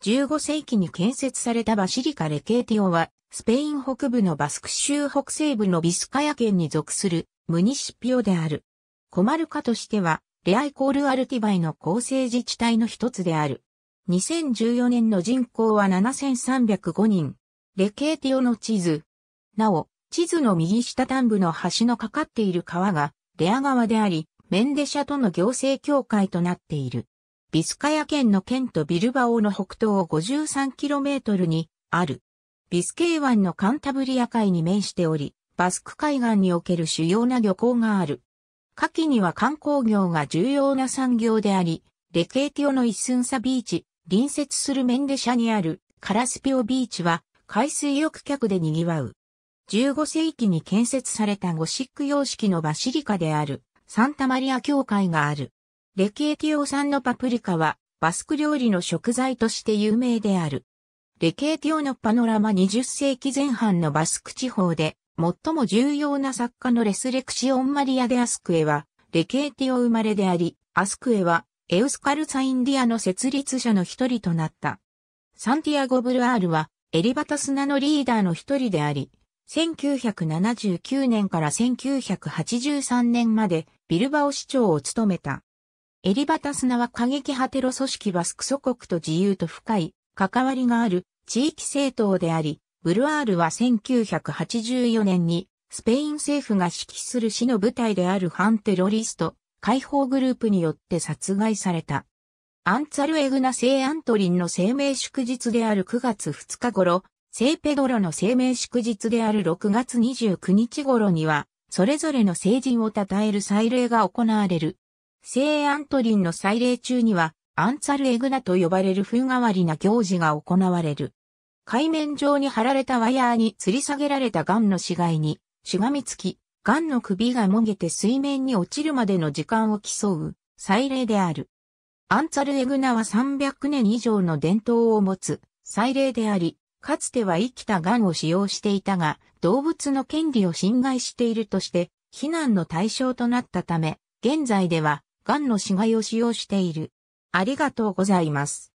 15世紀に建設されたバシリカ・レケーティオは、スペイン北部のバスク州北西部のビスカヤ県に属するムニシピオである。コマルカとしては、レアイコールアルティバイの構成自治体の一つである。2014年の人口は7305人。レケーティオの地図。なお、地図の右下端部の橋のかかっている川が、レア川であり、メンデシャとの行政境界となっている。ビスカヤ県の県都ビルバオの北東 53km にある。ビスケイ湾のカンタブリア海に面しており、バスク海岸における主要な漁港がある。夏季には観光業が重要な産業であり、レケーティオの一寸差ビーチ、隣接するメンデシャにあるカラスピオビーチは海水浴客で賑わう。15世紀に建設されたゴシック様式のバシリカであるサンタマリア教会がある。レキエティオ産のパプリカは、バスク料理の食材として有名である。レケーティオのパノラマ20世紀前半のバスク地方で、最も重要な作家のレスレクシオン・マリア・デ・アスクエは、レケーティオ生まれであり、アスクエは、エウスカルサインディアの設立者の一人となった。サンティアゴ・ブルアールは、エリバタスナのリーダーの一人であり、1979年から1983年までビルバオ市長を務めた。エリバタスナは過激派テロ組織バスク祖国と自由と深い関わりがある地域政党であり、ブルアールは1984年にスペイン政府が指揮する市の部隊である反テロリスト解放グループによって殺害された。アンツァルエグナ聖アントリンの生命祝日である9月2日頃、聖ペドロの生命祝日である6月29日頃には、それぞれの聖人を称える祭礼が行われる。聖アントリンの祭礼中には、アンツァルエグナと呼ばれる風変わりな行事が行われる。海面上に貼られたワイヤーに吊り下げられたガンの死骸に、しがみつき、ガンの首がもげて水面に落ちるまでの時間を競う、祭礼である。アンツァルエグナは300年以上の伝統を持つ、祭礼であり、かつては生きたガンを使用していたが、動物の権利を侵害しているとして、非難の対象となったため、現在では、ガンの死骸を使用している。ありがとうございます。